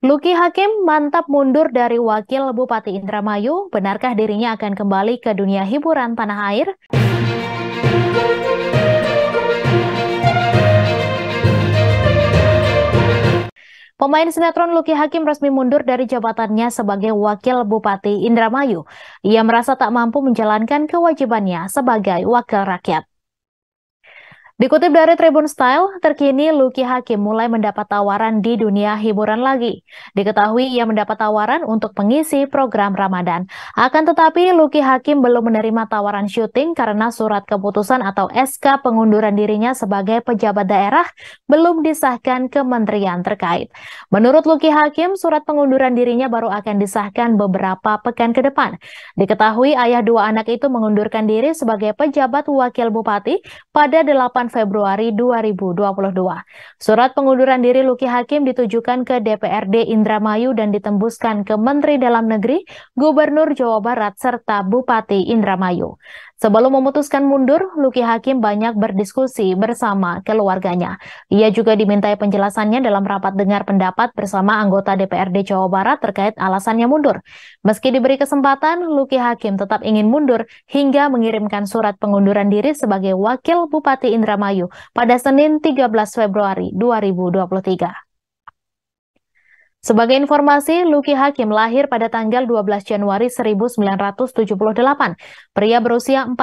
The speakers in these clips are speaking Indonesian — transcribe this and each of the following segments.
Luki Hakim mantap mundur dari Wakil Bupati Indramayu. Benarkah dirinya akan kembali ke dunia hiburan tanah air? Pemain sinetron Luki Hakim resmi mundur dari jabatannya sebagai Wakil Bupati Indramayu. Ia merasa tak mampu menjalankan kewajibannya sebagai wakil rakyat. Dikutip dari Tribun Style, terkini Lucky Hakim mulai mendapat tawaran di dunia hiburan lagi. Diketahui ia mendapat tawaran untuk mengisi program Ramadan. Akan tetapi, Lucky Hakim belum menerima tawaran syuting karena surat keputusan atau SK pengunduran dirinya sebagai pejabat daerah belum disahkan kementerian terkait. Menurut Lucky Hakim, surat pengunduran dirinya baru akan disahkan beberapa pekan ke depan. Diketahui ayah dua anak itu mengundurkan diri sebagai pejabat wakil bupati pada 8 Februari 2022. Surat pengunduran diri Luki Hakim ditujukan ke DPRD Indramayu dan ditembuskan ke Menteri Dalam Negeri, Gubernur Jawa Barat, serta Bupati Indramayu. Sebelum memutuskan mundur, Luki Hakim banyak berdiskusi bersama keluarganya. Ia juga dimintai penjelasannya dalam rapat dengar pendapat bersama anggota DPRD Jawa Barat terkait alasannya mundur. Meski diberi kesempatan, Luki Hakim tetap ingin mundur hingga mengirimkan surat pengunduran diri sebagai Wakil Bupati Indramayu Indramayu pada Senin 13 Februari 2023. Sebagai informasi, Luki Hakim lahir pada tanggal 12 Januari 1978. Pria berusia 45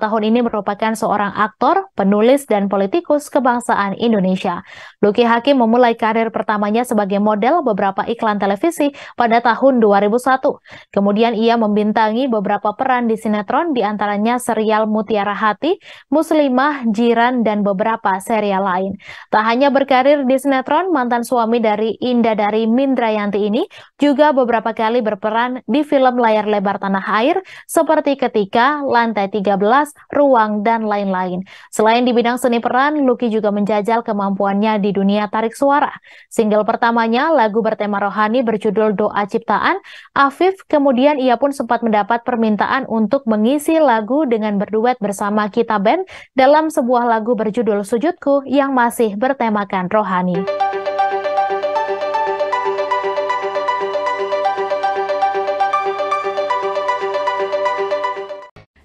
tahun ini merupakan seorang aktor, penulis, dan politikus kebangsaan Indonesia. Luki Hakim memulai karir pertamanya sebagai model beberapa iklan televisi pada tahun 2001. Kemudian ia membintangi beberapa peran di sinetron di antaranya serial Mutiara Hati, Muslimah, Jiran, dan beberapa serial lain. Tak hanya berkarir di sinetron, mantan suami dari Indah dari Mindrayanti ini juga beberapa kali berperan di film layar lebar tanah air seperti Ketika, Lantai 13, Ruang, dan lain-lain. Selain di bidang seni peran, Lucky juga menjajal kemampuannya di dunia tarik suara. Single pertamanya, lagu bertema rohani berjudul Doa Ciptaan, Afif kemudian ia pun sempat mendapat permintaan untuk mengisi lagu dengan berduet bersama Kita Band dalam sebuah lagu berjudul Sujudku yang masih bertemakan rohani.